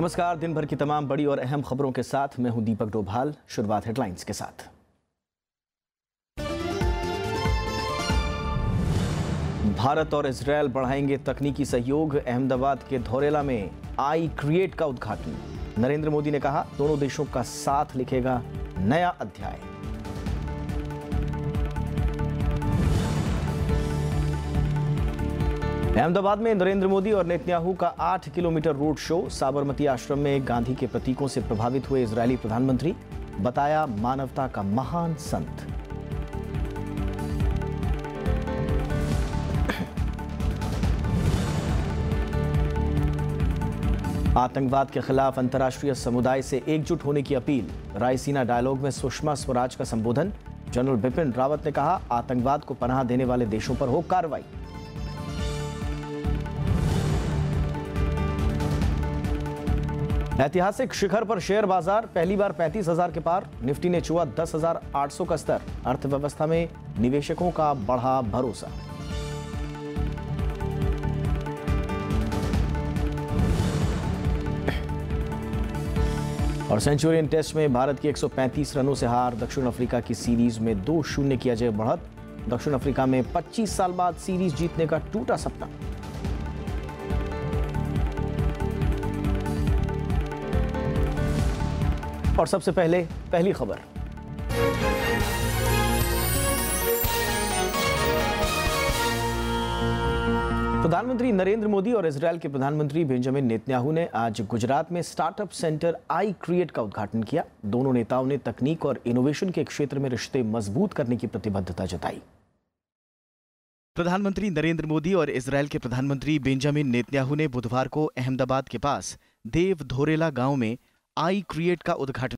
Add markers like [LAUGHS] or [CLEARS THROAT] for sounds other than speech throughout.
नमस्कार दिन भर की तमाम बड़ी और अहम खबरों के साथ मैं हूं दीपक डोभाल शुरुआत हेडलाइंस के साथ भारत और इसराइल बढ़ाएंगे तकनीकी सहयोग अहमदाबाद के धौरेला में आई क्रिएट का उद्घाटन नरेंद्र मोदी ने कहा दोनों देशों का साथ लिखेगा नया अध्याय अहमदाबाद में नरेंद्र मोदी और नेतन्याहू का आठ किलोमीटर रोड शो साबरमती आश्रम में गांधी के प्रतीकों से प्रभावित हुए इजरायली प्रधानमंत्री बताया मानवता का महान संत आतंकवाद के खिलाफ अंतर्राष्ट्रीय समुदाय से एकजुट होने की अपील रायसीना डायलॉग में सुषमा स्वराज का संबोधन जनरल बिपिन रावत ने कहा आतंकवाद को पनाह देने वाले देशों पर हो कार्रवाई ऐतिहासिक शिखर पर शेयर बाजार पहली बार पैंतीस हजार के पार निफ्टी ने छुआ दस हजार आठ सौ का स्तर अर्थव्यवस्था में निवेशकों का बढ़ा भरोसा और सेंचुरियन टेस्ट में भारत की 135 रनों से हार दक्षिण अफ्रीका की सीरीज में दो शून्य की अजय बढ़त दक्षिण अफ्रीका में 25 साल बाद सीरीज जीतने का टूटा सपना और सबसे पहले पहली खबर प्रधानमंत्री नरेंद्र मोदी और इसराइल के प्रधानमंत्री बेंजामिन नेतन्याहू ने आज गुजरात में स्टार्टअप सेंटर आई क्रिएट का उद्घाटन किया दोनों नेताओं ने तकनीक और इनोवेशन के क्षेत्र में रिश्ते मजबूत करने की प्रतिबद्धता जताई प्रधानमंत्री नरेंद्र मोदी और इसराइल के प्रधानमंत्री बेंजामिन नेतन्याहू ने बुधवार को अहमदाबाद के पास देव धोरेला गांव में आई क्रिएट का उद्घाटन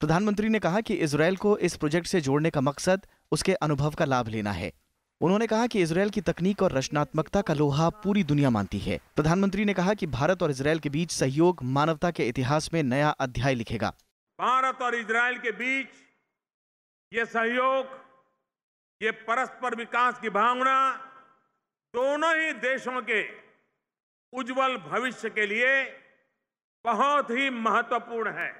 प्रधानमंत्री ने कहा कि इसराइल को इस प्रोजेक्ट से जोड़ने का मकसद उसके अनुभव का लाभ लेना है उन्होंने कहा कि इसराइल की तकनीक और रचनात्मकता का लोहा पूरी दुनिया मानती है प्रधानमंत्री ने कहा कि भारत और इसराइल के बीच सहयोग मानवता के इतिहास में नया अध्याय लिखेगा भारत और इसराइल के बीच ये सहयोग ये परस्पर विकास की भावना दोनों ही देशों के उज्जवल भविष्य के लिए बहुत ही महत्वपूर्ण है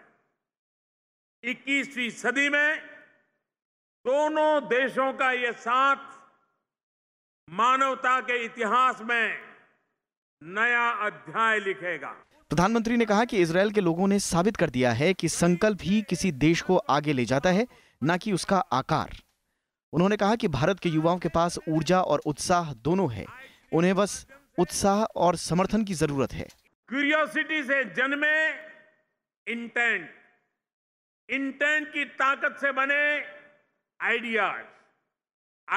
21वीं सदी में दोनों देशों का ये साथ मानवता के इतिहास में नया अध्याय लिखेगा प्रधानमंत्री ने कहा कि इसराइल के लोगों ने साबित कर दिया है कि संकल्प ही किसी देश को आगे ले जाता है न कि उसका आकार उन्होंने कहा कि भारत के युवाओं के पास ऊर्जा और उत्साह दोनों है उन्हें बस उत्साह और समर्थन की जरूरत है क्यूरियोसिटी से जन्मे इंटेंट इंटेंट की ताकत से बने आइडियाज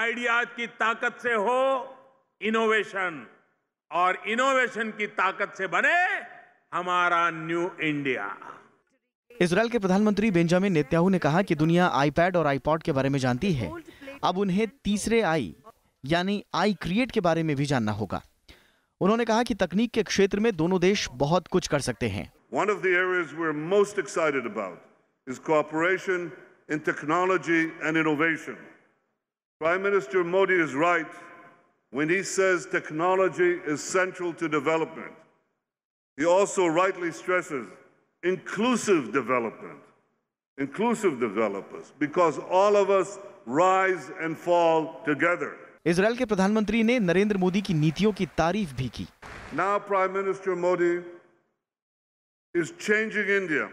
आइडियाज की ताकत से हो इनोवेशन और इनोवेशन की ताकत से बने हमारा न्यू इंडिया इसराइल के प्रधानमंत्री बेंजामिन नेत्याहू ने कहा कि दुनिया आईपैड और आईपॉड के बारे में जानती है अब उन्हें तीसरे आई यानी आई क्रिएट के बारे में भी जानना होगा उन्होंने कहा कि तकनीक के क्षेत्र में दोनों देश बहुत कुछ कर सकते हैं One of the areas we're most excited about is cooperation in technology and innovation. Prime Minister Modi is right when he says technology is central to development. He also rightly stresses inclusive development, inclusive developers, because all of us rise and fall together. Israel के प्रधानमंत्री ने नरेंद्र मोदी की नीतियों की तारीफ भी की now prime minister Modi is changing India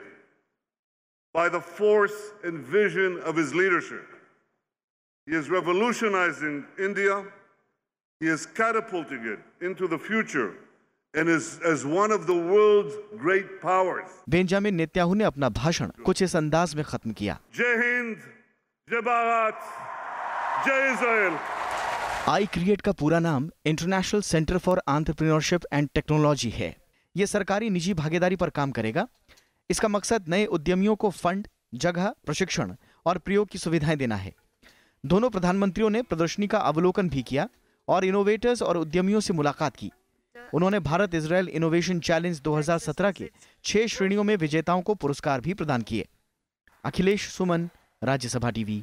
by the force and vision of his leadership he is revolutionising India he is catapulting it into the future and is as one of the world's great power Benjamin Netanyahu ने अपना भाषण कुछ इस अंदाज में खत्म किया जय हिंद जय भारत जय इजराइल आई क्रिएट का पूरा नाम international centre for entrepreneurship and technology है यह सरकारी निजी भागीदारी पर काम करेगा इसका मकसद नए उद्यमियों को फंड जगह प्रशिक्षण और प्रयोग की सुविधाएं देना है दोनों प्रधानमंत्रियों ने प्रदर्शनी का अवलोकन भी किया और इनोवेटर्स और उद्यमियों से मुलाकात की उन्होंने भारत इसराइल इनोवेशन चैलेंज 2017 के छह श्रेणियों में विजेताओं को पुरस्कार भी प्रदान किए अखिलेश सुमन राज्यसभा टीवी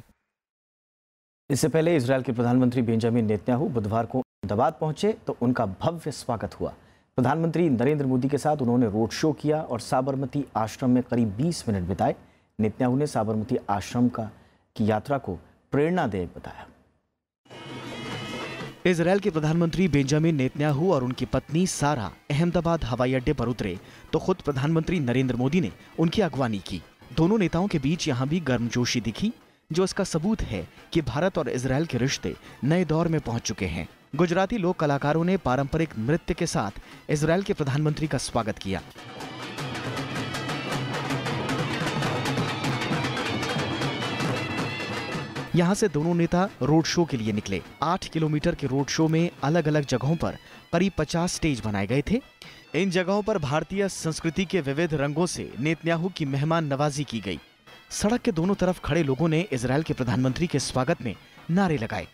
इससे पहले इसराइल के प्रधानमंत्री बेंजामिन नेतन्याहू बुधवार को अहमदाबाद पहुंचे तो उनका भव्य स्वागत हुआ प्रधानमंत्री नरेंद्र मोदी के साथ उन्होंने रोड शो किया और साबरमती आश्रम में करीब 20 मिनट बिताए नेतन्याहू ने साबरमती आश्रम का की यात्रा को प्रेरणादायक बताया इसराइल के प्रधानमंत्री बेंजामिन नेतन्याहू और उनकी पत्नी सारा अहमदाबाद हवाई अड्डे पर उतरे तो खुद प्रधानमंत्री नरेंद्र मोदी ने उनकी अगवानी की दोनों नेताओं के बीच यहाँ भी गर्मजोशी दिखी जो इसका सबूत है कि भारत और इसराइल के रिश्ते नए दौर में पहुंच चुके हैं गुजराती लोक कलाकारों ने पारंपरिक नृत्य के साथ इसराइल के प्रधानमंत्री का स्वागत किया यहाँ से दोनों नेता रोड शो के लिए निकले आठ किलोमीटर के रोड शो में अलग अलग जगहों पर करीब पचास स्टेज बनाए गए थे इन जगहों पर भारतीय संस्कृति के विविध रंगों से नेतन्याहू की मेहमान नवाजी की गई सड़क के दोनों तरफ खड़े लोगों ने इसराइल के प्रधानमंत्री के स्वागत में नारे लगाए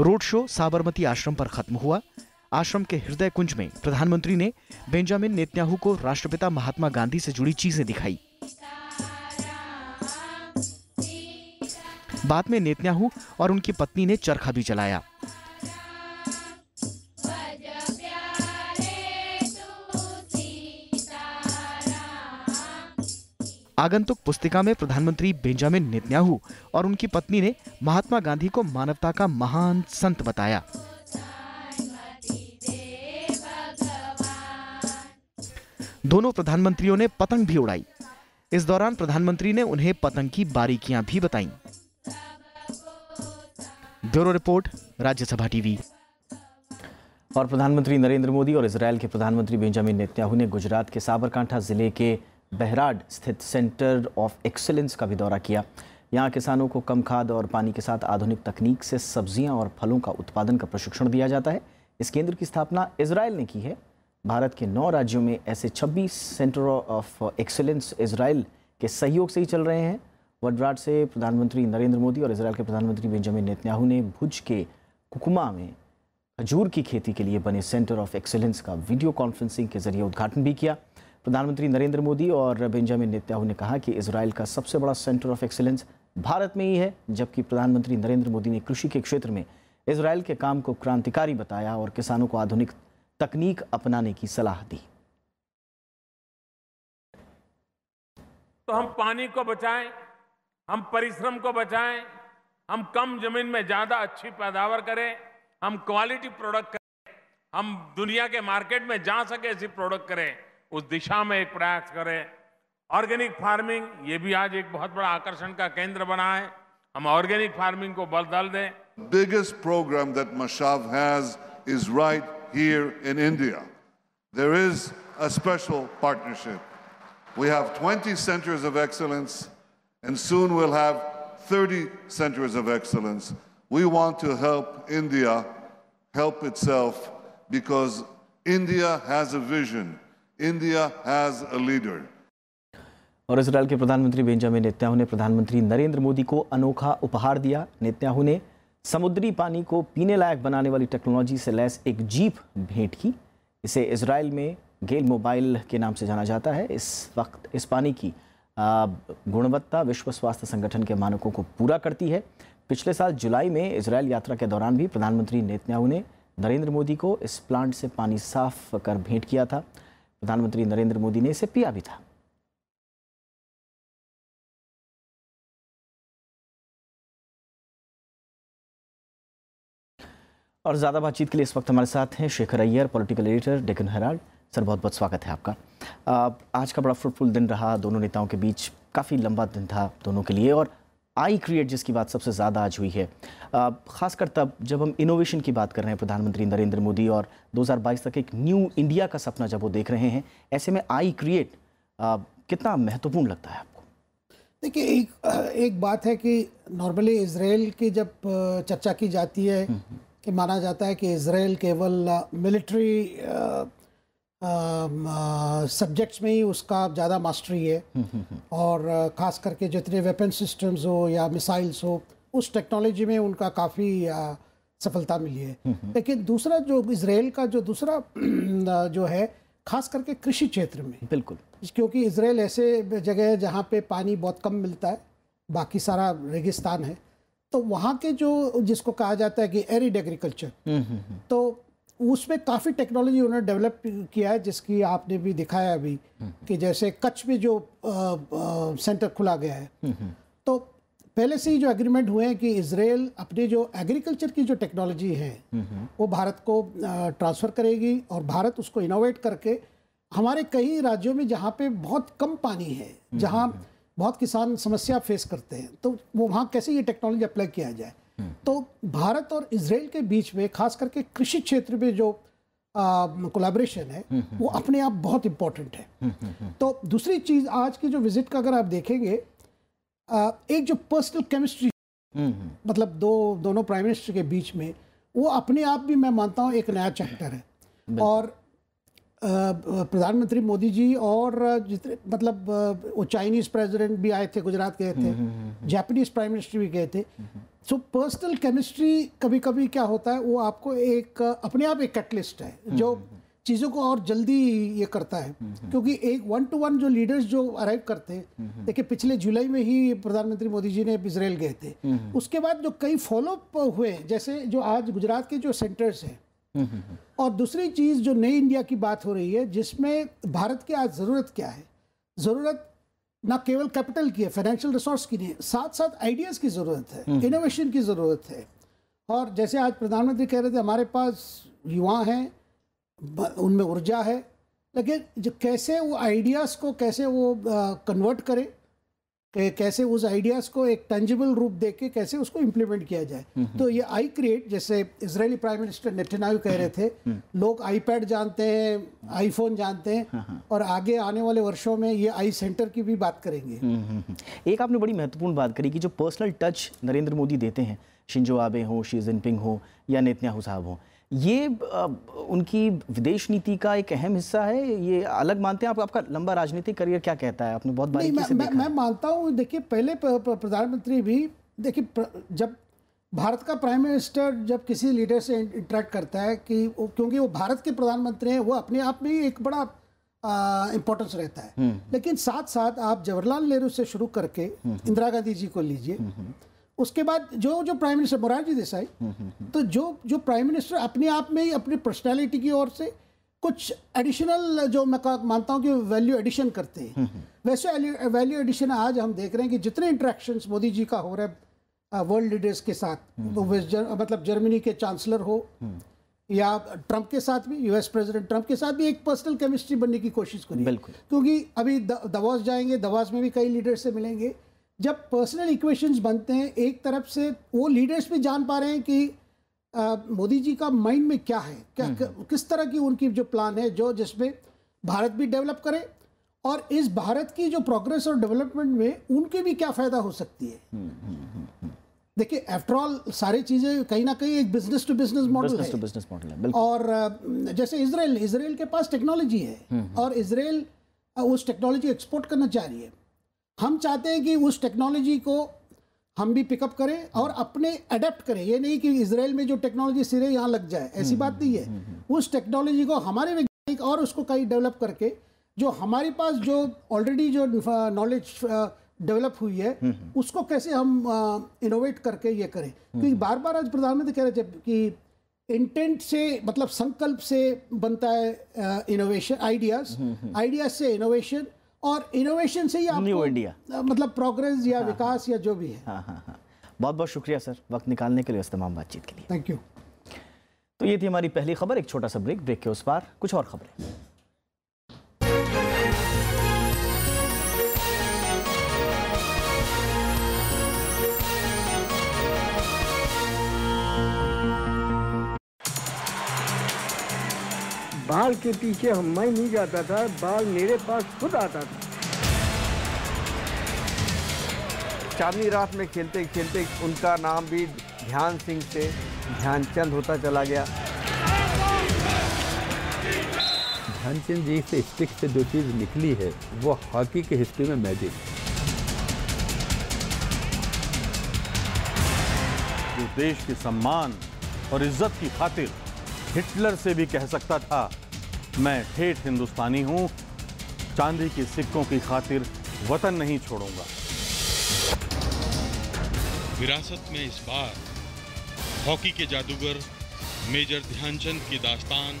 रोड शो साबरमती आश्रम पर खत्म हुआ आश्रम के हृदय कुंज में प्रधानमंत्री ने बेंजामिन नेतन्याहू को राष्ट्रपिता महात्मा गांधी से जुड़ी चीजें दिखाई बाद में नेतन्याहू और उनकी पत्नी ने चरखा भी चलाया आगंतुक पुस्तिका में प्रधानमंत्री बेंजामिन नेतन्याहू और उनकी पत्नी ने महात्मा गांधी को मानवता का महान संत बताया दोनों प्रधानमंत्रियों ने पतंग भी उड़ाई इस दौरान प्रधानमंत्री ने उन्हें पतंग की बारीकियां भी बताई ब्यूरो रिपोर्ट राज्यसभा टीवी और प्रधानमंत्री नरेंद्र मोदी और इसराइल के प्रधानमंत्री बेंजामिन नेतन्याहू ने गुजरात के साबरकांठा जिले के बहराड स्थित सेंटर ऑफ एक्सेलेंस का भी दौरा किया यहाँ किसानों को कम खाद और पानी के साथ आधुनिक तकनीक से सब्जियाँ और फलों का उत्पादन का प्रशिक्षण दिया जाता है इस केंद्र की स्थापना इसराइल ने की है भारत के नौ राज्यों में ऐसे 26 सेंटर ऑफ एक्सेलेंस इसराइल के सहयोग से ही चल रहे हैं वडराड से प्रधानमंत्री नरेंद्र मोदी और इसराइल के प्रधानमंत्री बेंजामिन नेतन्याहू ने भुज के कुकुमा में खजूर की खेती के लिए बने सेंटर ऑफ एक्सेलेंस का वीडियो कॉन्फ्रेंसिंग के जरिए उद्घाटन भी किया प्रधानमंत्री नरेंद्र मोदी और बेंजामिन नेत्याहू ने कहा कि इसराइल का सबसे बड़ा सेंटर ऑफ एक्सीलेंस भारत में ही है जबकि प्रधानमंत्री नरेंद्र मोदी ने कृषि के क्षेत्र में इसराइल के काम को क्रांतिकारी बताया और किसानों को आधुनिक तकनीक अपनाने की सलाह दी तो हम पानी को बचाएं हम परिश्रम को बचाएं हम कम जमीन में ज़्यादा अच्छी पैदावार करें हम क्वालिटी प्रोडक्ट करें हम दुनिया के मार्केट में जा सके ऐसी प्रोडक्ट करें उस दिशा biggest program that Mashav has is right here in India. There is a special partnership. We have 20 centers of excellence, and soon we'll have 30 centers of excellence. We want to help India help itself because India has a vision. India has a leader और Israel के प्रधानमंत्री Benjamin Netanyahu ने प्रधानमंत्री नरेंद्र मोदी को अनोखा उपहार दिया Netanyahu ने समुद्री पानी को पीने लायक बनाने वाली टेक्नोलॉजी से लैस एक जीप भेंट की इसे इसराइल में गेल मोबाइल के नाम से जाना जाता है इस वक्त इस पानी की गुणवत्ता विश्व स्वास्थ्य संगठन के मानकों को पूरा करती है पिछले साल जुलाई में इसराइल यात्रा के दौरान भी प्रधानमंत्री नेतन्याहू ने नरेंद्र मोदी को इस प्लांट से पानी साफ कर भेंट किया था प्रधानमंत्री नरेंद्र मोदी ने इसे पिया भी था और ज़्यादा बातचीत के लिए इस वक्त हमारे साथ हैं Shekhar Iyer political editor Deccan Herald sir बहुत बहुत स्वागत है आपका आज का बड़ा फ्रूटफुल दिन रहा दोनों नेताओं के बीच काफ़ी लंबा दिन था दोनों के लिए और आई क्रिएट जिसकी बात सबसे ज़्यादा आज हुई है ख़ासकर तब जब हम इनोवेशन की बात कर रहे हैं प्रधानमंत्री नरेंद्र मोदी और 2022 तक एक न्यू इंडिया का सपना जब वो देख रहे हैं ऐसे में आई क्रिएट कितना महत्वपूर्ण लगता है आपको देखिए एक एक बात है कि नॉर्मली इसराइल की जब चर्चा की जाती है हम्म, हम्म। कि माना जाता है कि इसराइल केवल मिलिट्री सब्जेक्ट्स में ही उसका ज़्यादा मास्टरी है [LAUGHS] और ख़ास करके जितने वेपन सिस्टम्स हो या मिसाइल्स हो उस टेक्नोलॉजी में उनका काफ़ी सफलता मिली है [LAUGHS] लेकिन दूसरा जो इसराइल का जो दूसरा [CLEARS THROAT] जो है खास करके कृषि क्षेत्र में बिल्कुल क्योंकि इसराइल ऐसे जगह है जहाँ पे पानी बहुत कम मिलता है बाकी सारा रेगिस्तान है तो वहाँ के जो जिसको कहा जाता है कि एरिड एग्रीकल्चर [LAUGHS] तो उसमें काफ़ी टेक्नोलॉजी उन्होंने डेवलप किया है जिसकी आपने भी दिखाया अभी कि जैसे कच्छ में जो आ, आ, सेंटर खुला गया है हम्म, हम्म। तो पहले से ही जो एग्रीमेंट हुए हैं कि इसराइल अपने जो एग्रीकल्चर की जो टेक्नोलॉजी है हम्म, वो भारत को ट्रांसफ़र करेगी और भारत उसको इनोवेट करके हमारे कई राज्यों में जहाँ पे बहुत कम पानी है जहाँ बहुत किसान समस्या फेस करते हैं तो वो वहाँ कैसे ये टेक्नोलॉजी अप्लाई किया जाए तो भारत और इसराइल के बीच में खास करके कृषि क्षेत्र में जो कोलैबोरेशन है हम्म, हम्म, वो हम्म। अपने आप बहुत इम्पोर्टेंट है तो दूसरी चीज़ आज की जो विजिट का अगर आप देखेंगे आ, एक जो पर्सनल केमिस्ट्री मतलब दो दोनों प्राइम मिनिस्टर के बीच में वो अपने आप भी मैं मानता हूँ एक नया चैप्टर है और प्रधानमंत्री मोदी जी और जितने मतलब वो चाइनीज़ प्रेसिडेंट भी आए थे गुजरात गए थे हम्म, हम्म, हम्म, जापानीज़ प्राइम मिनिस्टर भी गए थे सो पर्सनल केमिस्ट्री कभी कभी क्या होता है वो आपको एक अपने आप एक कैटलिस्ट है जो चीज़ों को और जल्दी ये करता है क्योंकि एक वन टू वन जो लीडर्स जो अराइव करते हैं देखिए पिछले जुलाई में ही प्रधानमंत्री मोदी जी ने इसराइल गए थे उसके बाद जो कई फॉलोअप हुए जैसे जो आज गुजरात के जो सेंटर्स हैं और दूसरी चीज़ जो नई इंडिया की बात हो रही है जिसमें भारत की आज ज़रूरत क्या है ज़रूरत ना केवल कैपिटल की है फाइनेंशियल रिसोर्स की नहीं है साथ साथ आइडियाज़ की ज़रूरत है इनोवेशन हम्म। की ज़रूरत है और जैसे आज प्रधानमंत्री कह रहे थे हमारे पास युवा हैं उनमें ऊर्जा है लेकिन जो कैसे वो आइडियाज़ को कैसे वो कन्वर्ट करें कैसे उस आइडियाज़ को एक टेंजिबल रूप दे के कैसे उसको इम्प्लीमेंट किया जाए हम्म, हम्म। तो ये आई क्रिएट जैसे इसराइली प्राइम मिनिस्टर नेतन्याहू कह रहे थे हम्म, लोग आईपैड जानते हैं आईफोन जानते हैं हाँ, हाँ। और आगे आने वाले वर्षों में ये आई सेंटर की भी बात करेंगे एक आपने बड़ी महत्वपूर्ण बात करी कि जो पर्सनल टच नरेंद्र मोदी देते हैं शिंजो आबे हो शी जिनपिंग हो या नेतन्याहू साहब हों ये उनकी विदेश नीति का एक अहम हिस्सा है ये अलग मानते हैं आप आपका लंबा राजनीतिक करियर क्या कहता है आपने बहुत बारी मैं, मैं, मैं मानता हूँ देखिए पहले प्रधानमंत्री भी देखिए जब भारत का प्राइम मिनिस्टर जब किसी लीडर से इंटरेक्ट करता है कि वो, क्योंकि वो भारत के प्रधानमंत्री हैं वो अपने आप में एक बड़ा इम्पोर्टेंस रहता है हम्म। लेकिन साथ साथ आप जवाहरलाल नेहरू से शुरू करके हम्म। इंदिरा गांधी जी को लीजिए हम्म, उसके बाद जो जो प्राइम मिनिस्टर मोरारजी देसाई तो जो जो प्राइम मिनिस्टर अपने आप में ही अपनी पर्सनैलिटी की ओर से कुछ एडिशनल जो मैं मानता हूँ कि वैल्यू एडिशन करते हैं हम्म, हम्म। वैसे वैल्यू एडिशन आज हम देख रहे हैं कि जितने इंट्रैक्शन मोदी जी का हो रहा है वर्ल्ड लीडर्स के साथ जर, हम्म, तो मतलब जर्मनी के चांसलर हो या ट्रंप के साथ भी यूएस प्रेसिडेंट ट्रंप के साथ भी एक पर्सनल केमिस्ट्री बनने की कोशिश करी बिल्कुल क्योंकि अभी दवास जाएंगे दवास में भी कई लीडर से मिलेंगे जब पर्सनल इक्वेशंस बनते हैं एक तरफ से वो लीडर्स भी जान पा रहे हैं कि मोदी जी का माइंड में क्या है क्या हम्म, हम्म। किस तरह की उनकी जो प्लान है जो जिसमें भारत भी डेवलप करे और इस भारत की जो प्रोग्रेस और डेवलपमेंट में उनके भी क्या फ़ायदा हो सकती है हम्म, देखिए आफ्टर ऑल सारी चीज़ें कहीं ना कहीं एक बिजनेस टू बिजनेस मॉडल है, है और जैसे इसराइल इसराइल के पास टेक्नोलॉजी है और इसराइल उस टेक्नोलॉजी एक्सपोर्ट करना चाह रही है हम चाहते हैं कि उस टेक्नोलॉजी को हम भी पिकअप करें और अपने अडेप्ट करें ये नहीं कि इसराइल में जो टेक्नोलॉजी सिरे यहाँ लग जाए ऐसी बात नहीं है हम्म, हम्म, हम्म। उस टेक्नोलॉजी को हमारे वैज्ञानिक और उसको कहीं डेवलप करके जो हमारे पास जो ऑलरेडी जो नॉलेज डेवलप हुई है उसको कैसे हम इनोवेट करके ये करें क्योंकि बार बार आज प्रधानमंत्री कह रहे थे कि इंटेंट से मतलब संकल्प से बनता है इनोवेशन आइडियाज आइडियाज से इनोवेशन और इनोवेशन से ही आप न्यू इंडिया मतलब प्रोग्रेस या हाँ, हाँ विकास हाँ. या जो भी है हाँ हाँ हाँ बहुत बहुत शुक्रिया सर वक्त निकालने के लिए इस तमाम बातचीत के लिए थैंक यू तो ये थी हमारी पहली खबर एक छोटा सा ब्रेक ब्रेक के उस पार कुछ और खबरें बाल के पीछे हम मैं नहीं जाता था बाल मेरे पास खुद आता था चांदनी रात में खेलते खेलते उनका नाम भी ध्यान सिंह से ध्यानचंद होता चला गया ध्यानचंद जी से स्टिक से जो चीज़ निकली है वो हॉकी के हिस्ट्री में मैजिक जो देश के सम्मान और इज्जत की खातिर हिटलर से भी कह सकता था मैं ठेठ हिंदुस्तानी हूँ चांदी के सिक्कों की खातिर वतन नहीं छोड़ूंगा विरासत में इस बार हॉकी के जादूगर मेजर ध्यानचंद की दास्तान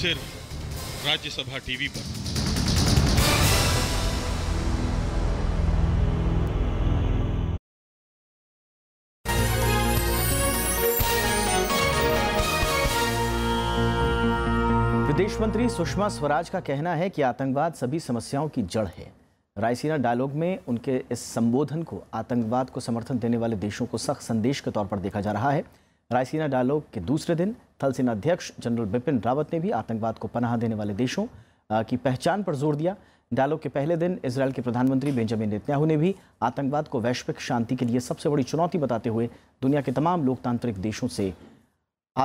सिर्फ राज्यसभा टीवी पर विदेश मंत्री सुषमा स्वराज का कहना है कि आतंकवाद सभी समस्याओं की जड़ है रायसीना डायलॉग में उनके इस संबोधन को आतंकवाद को समर्थन देने वाले देशों को सख्त संदेश के तौर पर देखा जा रहा है रायसीना डायलॉग के दूसरे दिन थल सेना अध्यक्ष जनरल बिपिन रावत ने भी आतंकवाद को पनाह देने वाले देशों की पहचान पर जोर दिया डायलॉग के पहले दिन इसराइल के प्रधानमंत्री बेंजामिन नेतन्याहू ने भी आतंकवाद को वैश्विक शांति के लिए सबसे बड़ी चुनौती बताते हुए दुनिया के तमाम लोकतांत्रिक देशों से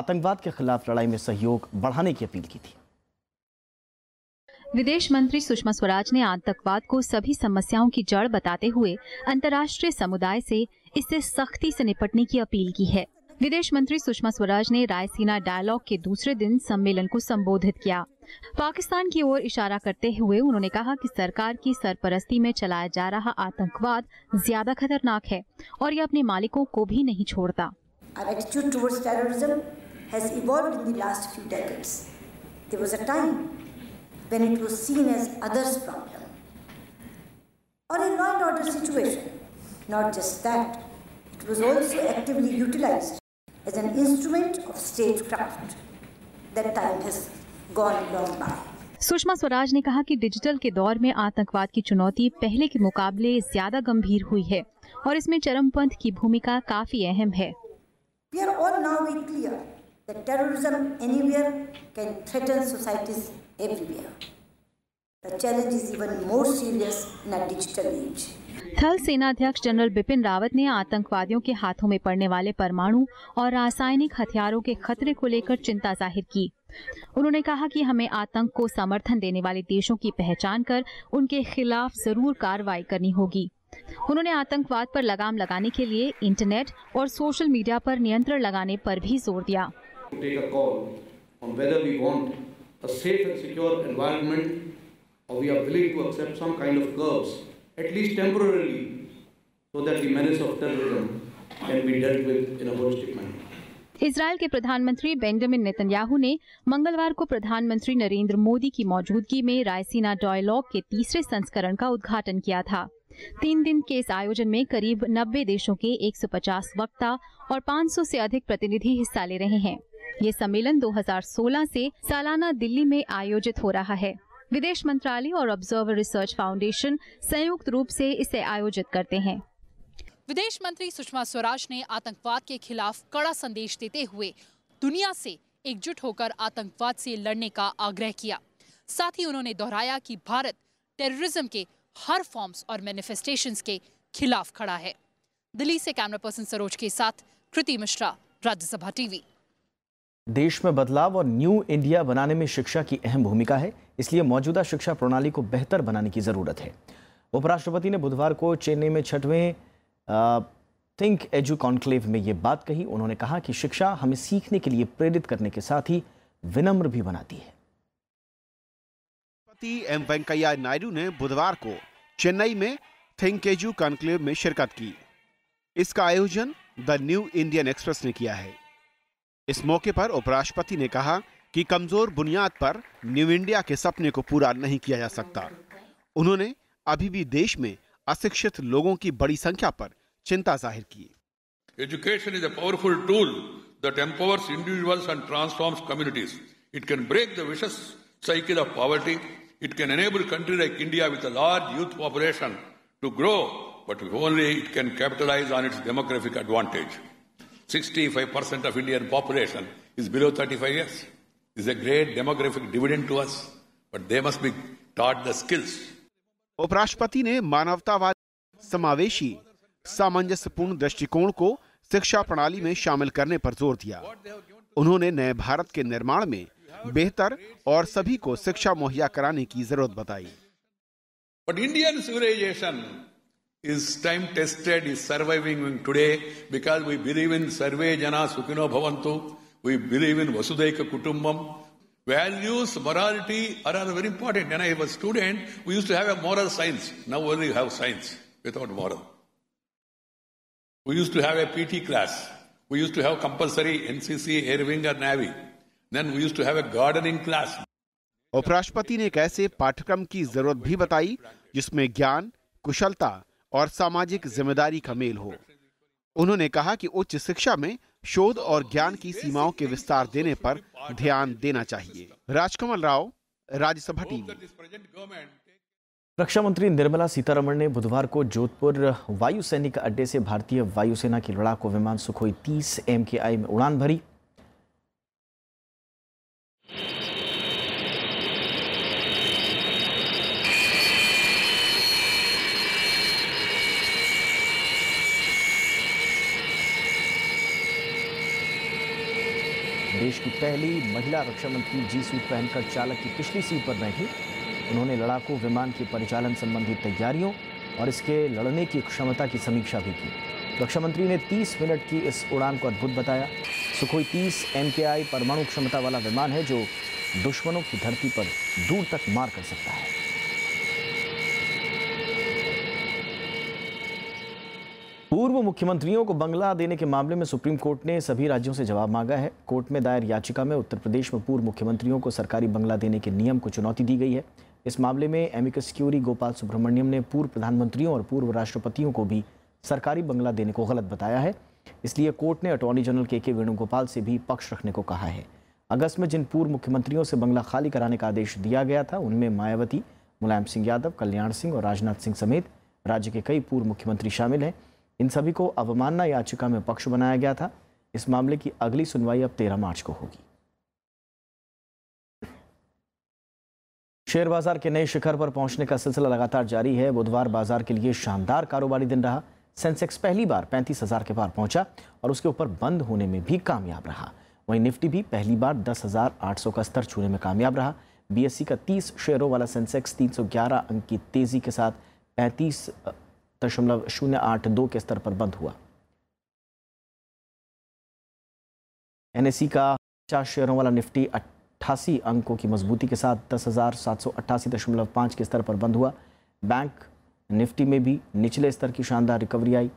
आतंकवाद के खिलाफ लड़ाई में सहयोग बढ़ाने की अपील की थी विदेश मंत्री सुषमा स्वराज ने आतंकवाद को सभी समस्याओं की जड़ बताते हुए अंतर्राष्ट्रीय समुदाय से इससे सख्ती से निपटने की अपील की है विदेश मंत्री सुषमा स्वराज ने रायसीना डायलॉग के दूसरे दिन सम्मेलन को संबोधित किया पाकिस्तान की ओर इशारा करते हुए उन्होंने कहा कि सरकार की सरपरस्ती में चलाया जा रहा आतंकवाद ज्यादा खतरनाक है और यह अपने मालिकों को भी नहीं छोड़ता when it was seen as others' problem. Or in law and order situation. Not just that, it was also actively utilized as an instrument of statecraft. That time has gone long by. Sushma Swaraj ने कहा कि digital के दौर में आतंकवाद की चुनौती पहले के मुकाबले ज्यादा गंभीर हुई है और इसमें चरमपंथ की भूमिका काफी अहम है We are all now clear that terrorism anywhere can threaten societies everywhere. The challenge is even more serious in a digital age. थल सेना अध्यक्ष जनरल बिपिन रावत ने आतंकवादियों के हाथों में पड़ने वाले परमाणु और रासायनिक हथियारों के खतरे को लेकर चिंता जाहिर की उन्होंने कहा कि हमें आतंक को समर्थन देने वाले देशों की पहचान कर उनके खिलाफ जरूर कार्रवाई करनी होगी उन्होंने आतंकवाद पर लगाम लगाने के लिए इंटरनेट और सोशल मीडिया पर नियंत्रण लगाने पर भी जोर दिया a safe and secure environment or we are willing to accept some kind of curbs, at least temporarily, so that the menace of terrorism can be dealt with in a holistic manner. Israel के प्रधानमंत्री Benjamin Netanyahu ने मंगलवार को प्रधानमंत्री नरेंद्र मोदी की मौजूदगी में Raisina dialogue के तीसरे संस्करण का उद्घाटन किया था तीन दिन के इस आयोजन में करीब 90 देशों के 150 वक्ता और 500 से अधिक प्रतिनिधि हिस्सा ले रहे हैं ये सम्मेलन 2016 से सालाना दिल्ली में आयोजित हो रहा है विदेश मंत्रालय और ऑब्जर्वर रिसर्च फाउंडेशन संयुक्त रूप से इसे आयोजित करते हैं विदेश मंत्री सुषमा स्वराज ने आतंकवाद के खिलाफ कड़ा संदेश देते हुए दुनिया से एकजुट होकर आतंकवाद से लड़ने का आग्रह किया साथ ही उन्होंने दोहराया कि भारत टेररिज्म के हर फॉर्म्स और मैनिफेस्टेशन के खिलाफ खड़ा है दिल्ली से कैमरा पर्सन सरोज के साथ कृति मिश्रा राज्यसभा टीवी देश में बदलाव और न्यू इंडिया बनाने में शिक्षा की अहम भूमिका है इसलिए मौजूदा शिक्षा प्रणाली को बेहतर बनाने की ज़रूरत है उपराष्ट्रपति ने बुधवार को चेन्नई में छठवें थिंक एजू कॉन्क्लेव में ये बात कही उन्होंने कहा कि शिक्षा हमें सीखने के लिए प्रेरित करने के साथ ही विनम्र भी बनाती है एम वेंकैया नायडू ने बुधवार को चेन्नई में थिंक एजू कॉन्क्लेव में शिरकत की इसका आयोजन द न्यू इंडियन एक्सप्रेस ने किया है इस मौके पर उपराष्ट्रपति ने कहा कि कमजोर बुनियाद पर न्यू इंडिया के सपने को पूरा नहीं किया जा सकता उन्होंने अभी भी देश में अशिक्षित लोगों की बड़ी संख्या पर चिंता जाहिर की education is a powerful tool that empowers individuals and transforms communities it can break the vicious cycle of poverty. It can enable country like India with a large youth population to grow, but if only it can capitalize on its demographic 65% percent of Indian population is below 35 years. This is a great demographic dividend to us, but they must be taught the skills. उपराष्ट्रपति ने मानवतावाद समावेशी सामंजस्यपूर्ण दृष्टिकोण को शिक्षा प्रणाली में शामिल करने पर जोर दिया उन्होंने नए भारत के निर्माण में बेहतर और सभी को शिक्षा मुहैया कराने की जरूरत बताई but Indian civilisation is time tested, is surviving today because we believe in Sarve Jana Sukhino Bhavantu. We believe in vasudeva Kutumbam. Values, morality are, are very important. When I was a student, we used to have a moral science. Now only you have science without moral. We used to have a PT class. We used to have compulsory NCC, Air Wing or Navy. Then we used to have a gardening class. उपराष्ट्रपति ने एक ऐसे पाठ्यक्रम की जरूरत भी बताई जिसमें ज्ञान कुशलता और सामाजिक जिम्मेदारी का मेल हो उन्होंने कहा कि उच्च शिक्षा में शोध और ज्ञान की सीमाओं के विस्तार देने पर ध्यान देना चाहिए राजकमल राव राज्यसभा टीवी रक्षा मंत्री निर्मला सीतारमण ने बुधवार को जोधपुर वायु सैनिक अड्डे से भारतीय वायुसेना की लड़ाकू विमान सुखोई 30 एम के आई में उड़ान भरी देश की पहली महिला रक्षा मंत्री जी सूट पहनकर चालक की पिछली सीट पर बैठी उन्होंने लड़ाकू विमान के परिचालन संबंधी तैयारियों और इसके लड़ने की क्षमता की समीक्षा भी की रक्षा मंत्री ने 30 मिनट की इस उड़ान को अद्भुत बताया सुखोई 30 एम परमाणु क्षमता वाला विमान है जो दुश्मनों की धरती पर दूर तक मार कर सकता है पूर्व मुख्यमंत्रियों को बंगला देने के मामले में सुप्रीम कोर्ट ने सभी राज्यों से जवाब मांगा है कोर्ट में दायर याचिका में उत्तर प्रदेश में पूर्व मुख्यमंत्रियों को सरकारी बंगला देने के नियम को चुनौती दी गई है इस मामले में एमिकस क्यूरी गोपाल सुब्रमण्यम ने पूर्व प्रधानमंत्रियों और पूर्व राष्ट्रपतियों को भी सरकारी बंगला देने को गलत बताया है इसलिए कोर्ट ने अटॉर्नी जनरल के के वेणुगोपाल से भी पक्ष रखने को कहा है अगस्त में जिन पूर्व मुख्यमंत्रियों से बंगला खाली कराने का आदेश दिया गया था उनमें मायावती मुलायम सिंह यादव कल्याण सिंह और राजनाथ सिंह समेत राज्य के कई पूर्व मुख्यमंत्री शामिल हैं इन सभी को अवमानना याचिका में पक्ष बनाया गया था इस मामले की अगली सुनवाई अब तेरह मार्च को होगी शेयर बाजार के नए शिखर पर पहुंचने का सिलसिला लगातार जारी है बुधवार बाजार के लिए शानदार कारोबारी दिन रहा सेंसेक्स पहली बार पैंतीस हजार के पार पहुंचा और उसके ऊपर बंद होने में भी कामयाब रहा वहीं निफ्टी भी पहली बार दस हजार आठ सौ का स्तर छूने में कामयाब रहा बीएससी का तीस शेयरों वाला सेंसेक्स तीन सौ ग्यारह अंक की तेजी के साथ पैंतीस दशमलव शून्य आठ दो के स्तर पर बंद हुआ एनएससी का पचास शेयरों वाला निफ्टी अट्ठासी अंकों की मजबूती के साथ दस हज़ार सात सौ अट्ठासी दशमलव पाँच के स्तर पर बंद हुआ बैंक निफ्टी में भी निचले स्तर की शानदार रिकवरी आई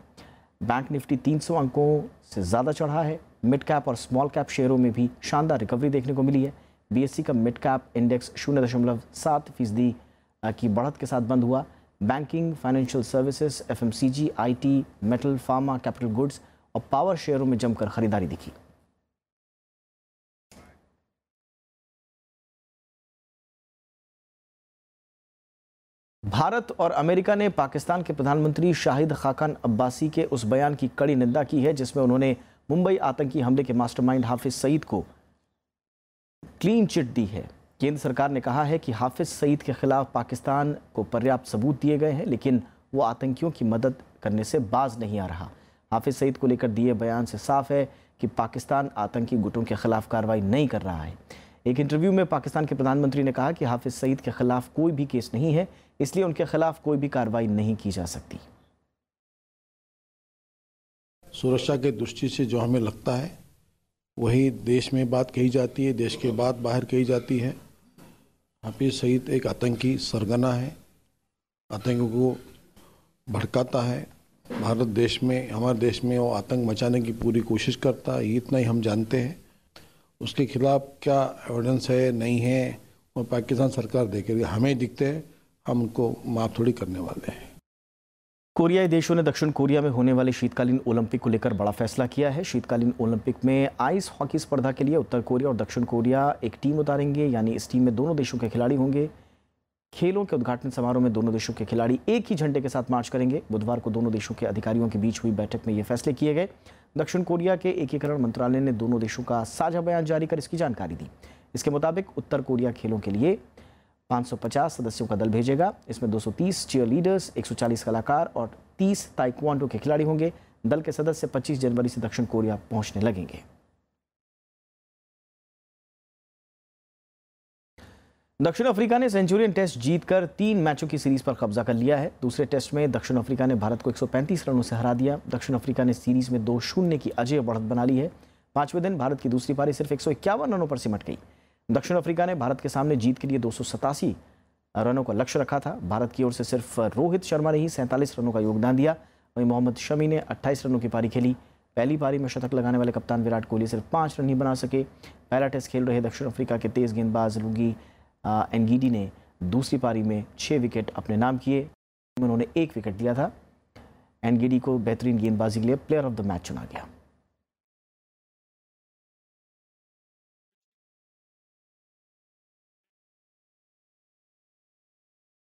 बैंक निफ्टी 300 अंकों से ज़्यादा चढ़ा है मिड कैप और स्मॉल कैप शेयरों में भी शानदार रिकवरी देखने को मिली है बीएससी का मिड कैप इंडेक्स शून्य दशमलव सात फीसदी की बढ़त के साथ बंद हुआ banking financial services FMCG, IT, metal pharma capital goods और पावर शेयरों में जमकर खरीदारी दिखी भारत और अमेरिका ने पाकिस्तान के प्रधानमंत्री शाहिद खाकान अब्बासी के उस बयान की कड़ी निंदा की है जिसमें उन्होंने मुंबई आतंकी हमले के मास्टरमाइंड हाफिज सईद को क्लीन चिट दी है केंद्र सरकार ने कहा है कि हाफिज सईद के खिलाफ पाकिस्तान को पर्याप्त सबूत दिए गए हैं लेकिन वो आतंकियों की मदद करने से बाज नहीं आ रहा हाफिज सईद को लेकर दिए बयान से साफ है कि पाकिस्तान आतंकी गुटों के खिलाफ कार्रवाई नहीं कर रहा है एक इंटरव्यू में पाकिस्तान के प्रधानमंत्री ने कहा कि हाफिज सईद के खिलाफ कोई भी केस नहीं है इसलिए उनके खिलाफ कोई भी कार्रवाई नहीं की जा सकती सुरक्षा के दृष्टि से जो हमें लगता है वही देश में बात कही जाती है देश के बाद बाहर कही जाती है हाफिज सईद एक आतंकी सरगना है आतंक को भड़काता है भारत देश में हमारे देश में वो आतंक मचाने की पूरी कोशिश करता है इतना ही हम जानते हैं उसके खिलाफ क्या एविडेंस है नहीं है वो पाकिस्तान सरकार देखेगी हमें दिखते हैं हम उनको माफ़ थोड़ी करने वाले हैं कोरियाई देशों ने दक्षिण कोरिया में होने वाले शीतकालीन ओलंपिक को लेकर बड़ा फैसला किया है शीतकालीन ओलंपिक में आइस हॉकी स्पर्धा के लिए उत्तर कोरिया और दक्षिण कोरिया एक टीम उतारेंगे यानी इस टीम में दोनों देशों के खिलाड़ी होंगे खेलों के उद्घाटन समारोह में दोनों देशों के खिलाड़ी एक ही झंडे के साथ मार्च करेंगे बुधवार को दोनों देशों के अधिकारियों के बीच हुई बैठक में ये फैसले किए गए दक्षिण कोरिया के एकीकरण मंत्रालय ने दोनों देशों का साझा बयान जारी कर इसकी जानकारी दी इसके मुताबिक उत्तर कोरिया खेलों के लिए 550 सदस्यों का दल भेजेगा इसमें 230 चेयर लीडर्स एक कलाकार और 30 ताइक्वांडो के खिलाड़ी होंगे दल के सदस्य 25 जनवरी से दक्षिण कोरिया पहुंचने लगेंगे दक्षिण अफ्रीका ने सेंचुरियन टेस्ट जीतकर तीन मैचों की सीरीज पर कब्जा कर लिया है दूसरे टेस्ट में दक्षिण अफ्रीका ने भारत को 135 रनों से हरा दिया दक्षिण अफ्रीका ने सीरीज में दो शून्य की अजय बढ़त बना ली है पांचवें दिन भारत की दूसरी पारी सिर्फ एक रनों पर सिमट गई दक्षिण अफ्रीका ने भारत के सामने जीत के लिए दो रनों का लक्ष्य रखा था भारत की ओर से सिर्फ रोहित शर्मा ने ही सैंतालीस रनों का योगदान दिया वहीं मोहम्मद शमी ने 28 रनों की पारी खेली पहली पारी में शतक लगाने वाले कप्तान विराट कोहली सिर्फ पाँच रन ही बना सके पहला टेस्ट खेल रहे दक्षिण अफ्रीका के तेज़ गेंदबाज लुगी एनगीडी ने दूसरी पारी में छः विकेट अपने नाम किए उन्होंने एक विकेट दिया था एनगीडी को बेहतरीन गेंदबाजी के लिए प्लेयर ऑफ द मैच चुना गया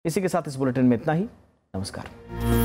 इसी के साथ इस बुलेटिन में इतना ही नमस्कार